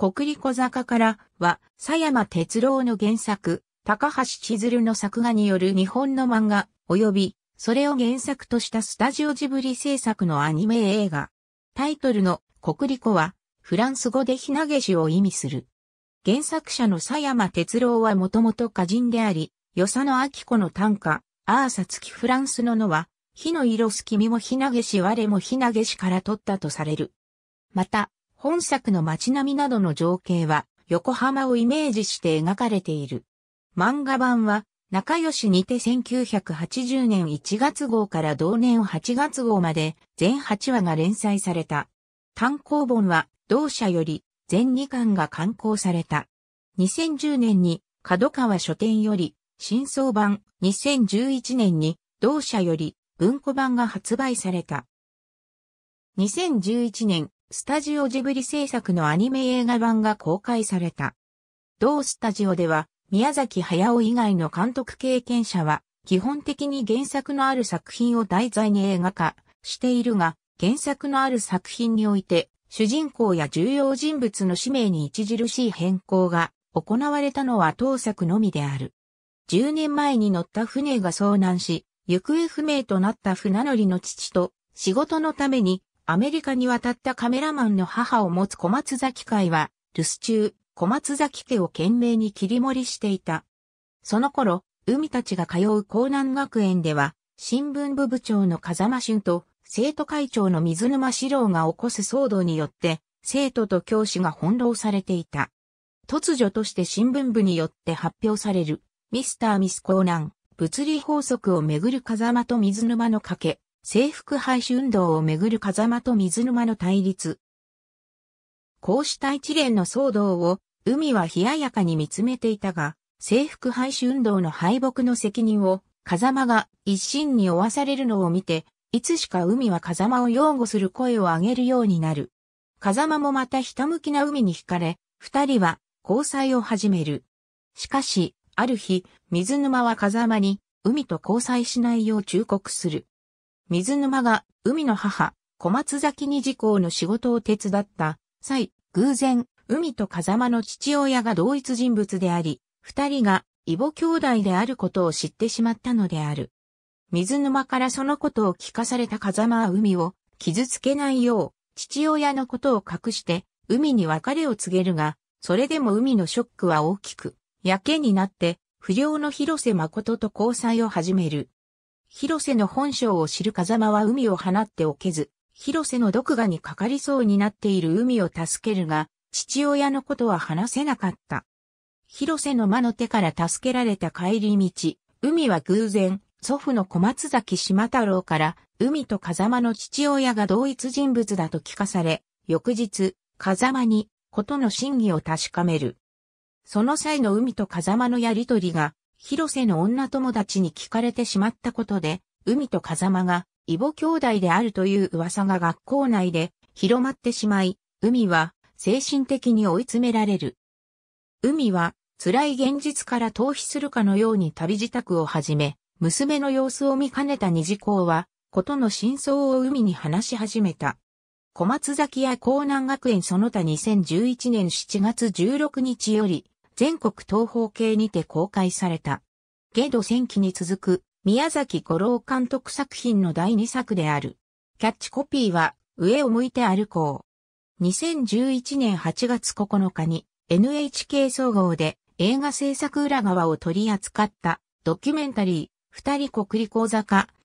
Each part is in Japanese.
国立小坂からは、佐山哲郎の原作、高橋千鶴の作画による日本の漫画、及び、それを原作としたスタジオジブリ制作のアニメ映画。タイトルの国立子は、フランス語でひなげしを意味する。原作者の佐山哲郎はもともと歌人であり、与謝野明子の短歌、アーサ月フランスののは、火の色す君もひなげし我もひなげしから取ったとされる。また、本作の街並みなどの情景は横浜をイメージして描かれている。漫画版は仲良しにて1980年1月号から同年8月号まで全8話が連載された。単行本は同社より全2巻が刊行された。2010年に角川書店より新装版、2011年に同社より文庫版が発売された。2011年スタジオジブリ制作のアニメ映画版が公開された。同スタジオでは、宮崎駿以外の監督経験者は、基本的に原作のある作品を題材に映画化しているが、原作のある作品において、主人公や重要人物の使命に著しい変更が行われたのは当作のみである。10年前に乗った船が遭難し、行方不明となった船乗りの父と、仕事のためにアメリカに渡ったカメラマンの母を持つ小松崎会は、留守中、小松崎家を懸命に切り盛りしていた。その頃、海たちが通う江南学園では、新聞部部長の風間俊と生徒会長の水沼史郎が起こす騒動によって、生徒と教師が翻弄されていた。突如として新聞部によって発表される、ミスター・ミス・コーナン、物理法則をめぐる風間と水沼の賭け、制服廃止運動をめぐる風間と水沼の対立。こうした一連の騒動を、海は冷ややかに見つめていたが、制服廃止運動の敗北の責任を、風間が一心に負わされるのを見て、いつしか海は風間を擁護する声を上げるようになる。風間もまたひたむきな海に惹かれ、二人は交際を始める。しかし、ある日、水沼は風間に、海と交際しないよう忠告する。水沼が海の母、小松崎に事項の仕事を手伝った際、偶然、海と風間の父親が同一人物であり、二人が異母兄弟であることを知ってしまったのである。水沼からそのことを聞かされた風間は海を傷つけないよう、父親のことを隠して、海に別れを告げるが、それでも海のショックは大きく、やけになって、不良の広瀬誠と交際を始める。広瀬の本性を知る風間は海を放っておけず、広瀬の毒牙にかかりそうになっている海を助けるが、父親のことは話せなかった。広瀬の魔の手から助けられた帰り道、海は偶然、祖父の小松崎島太郎から、海と風間の父親が同一人物だと聞かされ、翌日、風間に、ことの真偽を確かめる。その際の海と風間のやりとりが、広瀬の女友達に聞かれてしまったことで、海と風間が、異母兄弟であるという噂が学校内で広まってしまい、海は精神的に追い詰められる。海は辛い現実から逃避するかのように旅自宅を始め、娘の様子を見かねた二次校は、ことの真相を海に話し始めた。小松崎や江南学園その他2011年7月16日より、全国東方系にて公開された。ゲド戦記に続く宮崎五郎監督作品の第二作である。キャッチコピーは上を向いて歩こう。2011年8月9日に NHK 総合で映画制作裏側を取り扱ったドキュメンタリー二人国立講座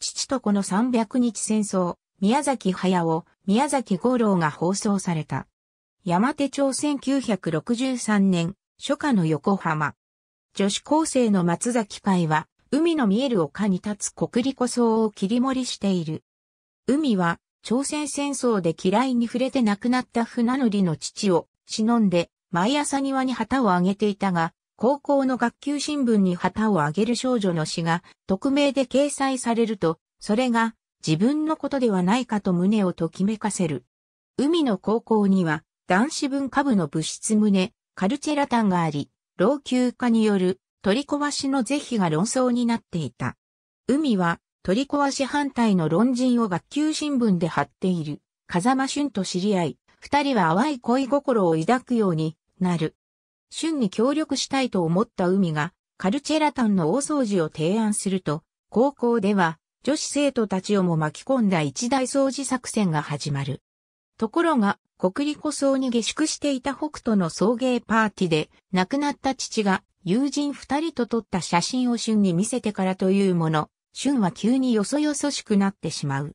父と子の300日戦争宮崎駿宮崎五郎が放送された。山手町1963年初夏の横浜。女子高生の松崎会は、海の見える丘に立つ国立湖層を切り盛りしている。海は、朝鮮戦争で嫌いに触れて亡くなった船乗りの父を忍んで、毎朝庭に旗をあげていたが、高校の学級新聞に旗をあげる少女の詩が、匿名で掲載されると、それが、自分のことではないかと胸をときめかせる。海の高校には、男子文化部の部室棟、カルチェラタンがあり、老朽化による取り壊しの是非が論争になっていた。海は取り壊し反対の論人を学級新聞で貼っている風間俊と知り合い、二人は淡い恋心を抱くようになる。俊に協力したいと思った海がカルチェラタンの大掃除を提案すると、高校では女子生徒たちをも巻き込んだ一大掃除作戦が始まる。ところが、国立層に下宿していた北斗の送迎パーティーで、亡くなった父が友人二人と撮った写真を春に見せてからというもの、春は急によそよそしくなってしまう。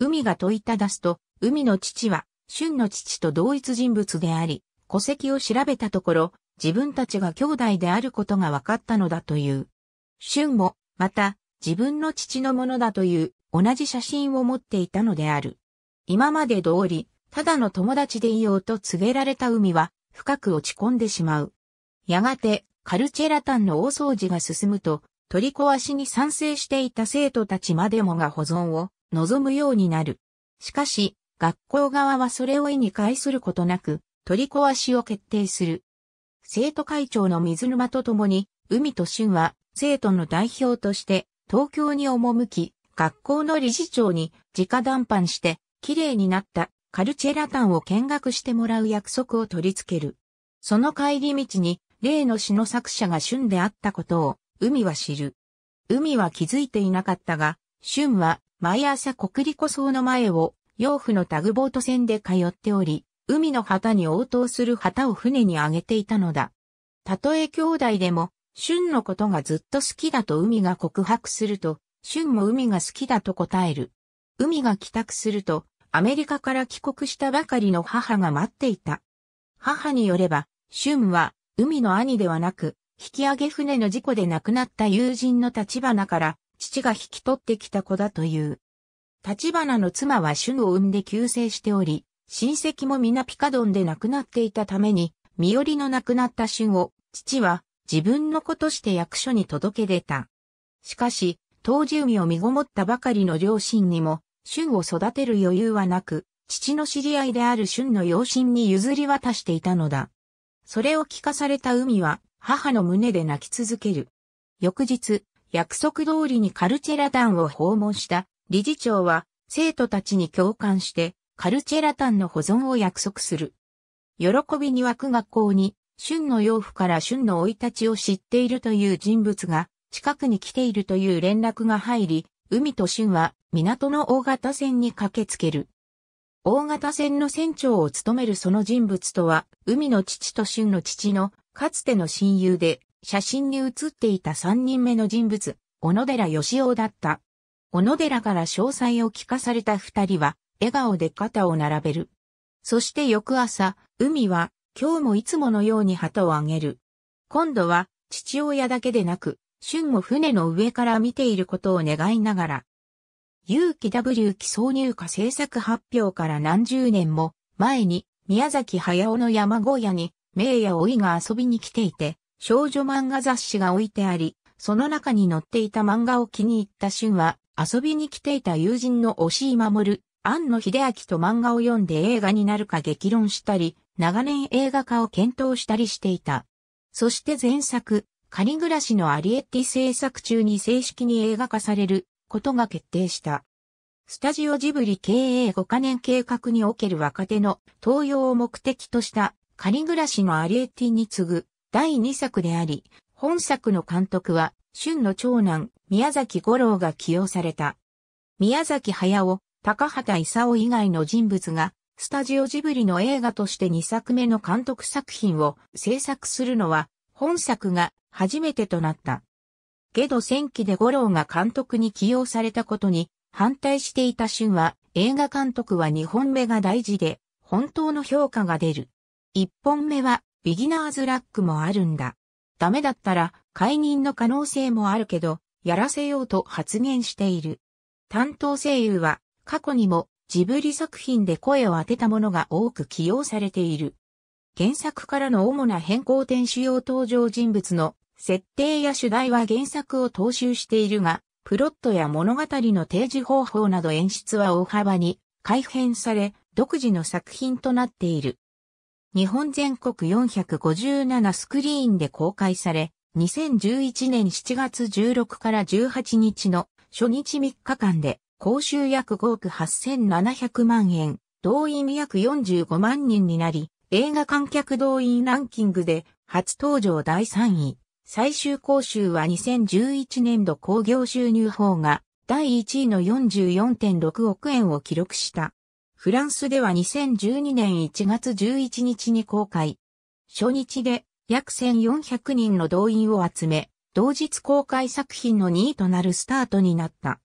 海が問いただすと、海の父は、春の父と同一人物であり、戸籍を調べたところ、自分たちが兄弟であることが分かったのだという。春も、また、自分の父のものだという同じ写真を持っていたのである。今まで通り、ただの友達でいようと告げられた海は深く落ち込んでしまう。やがてカルチェラタンの大掃除が進むと取り壊しに賛成していた生徒たちまでもが保存を望むようになる。しかし学校側はそれを意に介することなく取り壊しを決定する。生徒会長の水沼と共に海と春は生徒の代表として東京に赴き学校の理事長に直談判して綺麗になったカルチェラタンを見学してもらう約束を取り付ける。その帰り道に、例の詩の作者が旬であったことを、海は知る。海は気づいていなかったが、旬は、毎朝国立湖層の前を、養父のタグボート船で通っており、海の旗に応答する旗を船にあげていたのだ。たとえ兄弟でも、旬のことがずっと好きだと海が告白すると、旬も海が好きだと答える。海が帰宅すると、アメリカから帰国したばかりの母が待っていた。母によれば、シュンは、海の兄ではなく、引き上げ船の事故で亡くなった友人の立花から、父が引き取ってきた子だという。立花の妻はシュンを産んで救世しており、親戚も皆ピカドンで亡くなっていたために、身寄りの亡くなったシュンを、父は、自分の子として役所に届け出た。しかし、当時海を身ごもったばかりの両親にも、俊を育てる余裕はなく、父の知り合いである俊の養親に譲り渡していたのだ。それを聞かされた海は、母の胸で泣き続ける。翌日、約束通りにカルチェラタンを訪問した理事長は、生徒たちに共感して、カルチェラタンの保存を約束する。喜びに湧く学校に、春の養父から春の老い立ちを知っているという人物が、近くに来ているという連絡が入り、海と旬は港の大型船に駆けつける。大型船の船長を務めるその人物とは、海の父と旬の父のかつての親友で、写真に写っていた三人目の人物、小野寺義雄だった。小野寺から詳細を聞かされた二人は、笑顔で肩を並べる。そして翌朝、海は、今日もいつものように旗を上げる。今度は、父親だけでなく、春を船の上から見ていることを願いながら、有機 W 機挿入歌制作発表から何十年も前に宮崎駿の山小屋に名や老いが遊びに来ていて少女漫画雑誌が置いてあり、その中に載っていた漫画を気に入った春は遊びに来ていた友人の押井守、庵野秀明と漫画を読んで映画になるか激論したり、長年映画化を検討したりしていた。そして前作、仮暮らしのアリエッティ制作中に正式に映画化されることが決定した。スタジオジブリ経営5カ年計画における若手の登用を目的とした仮暮らしのアリエッティに次ぐ第2作であり、本作の監督は、春の長男、宮崎五郎が起用された。宮崎駿、高畑勲以外の人物が、スタジオジブリの映画として2作目の監督作品を制作するのは、本作が初めてとなった。けど戦記で五郎が監督に起用されたことに反対していた春は映画監督は2本目が大事で本当の評価が出る。1本目はビギナーズラックもあるんだ。ダメだったら解任の可能性もあるけどやらせようと発言している。担当声優は過去にもジブリ作品で声を当てたものが多く起用されている。原作からの主な変更点主要登場人物の設定や主題は原作を踏襲しているが、プロットや物語の提示方法など演出は大幅に改変され、独自の作品となっている。日本全国457スクリーンで公開され、2011年7月16から18日の初日3日間で、公衆約5億8700万円、動員約45万人になり、映画観客動員ランキングで初登場第3位。最終講習は2011年度工業収入法が第1位の44.6億円を記録した。フランスでは2012年1月11日に公開。初日で約1400人の動員を集め、同日公開作品の2位となるスタートになった。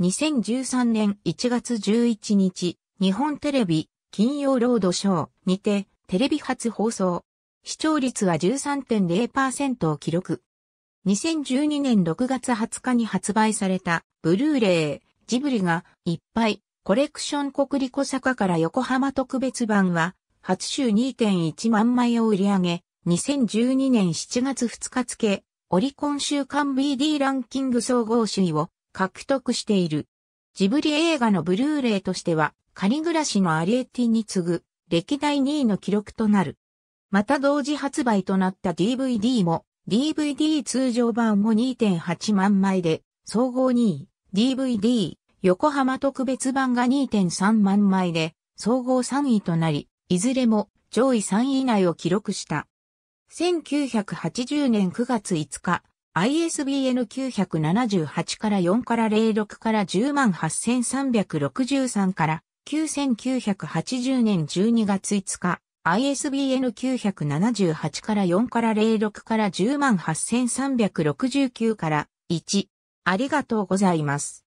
2013年1月11日、日本テレビ、金曜ロードショーにて、テレビ初放送。視聴率は13.0%を記録。2012年6月20日に発売されたブルーレイ、ジブリがいっぱいコレクション国立小坂から横浜特別版は初週2.1万枚を売り上げ、2012年7月2日付、オリコン週間 BD ランキング総合首位を獲得している。ジブリ映画のブルーレイとしては、仮暮らしのアリエティに次ぐ歴代2位の記録となる。また同時発売となった DVD も、DVD 通常版も2.8万枚で、総合2位、DVD、横浜特別版が2.3万枚で、総合3位となり、いずれも上位3位以内を記録した。1980年9月5日、ISBN 978から4から06から108,363から9980年12月5日、ISBN 978から4から06から108,369から1。ありがとうございます。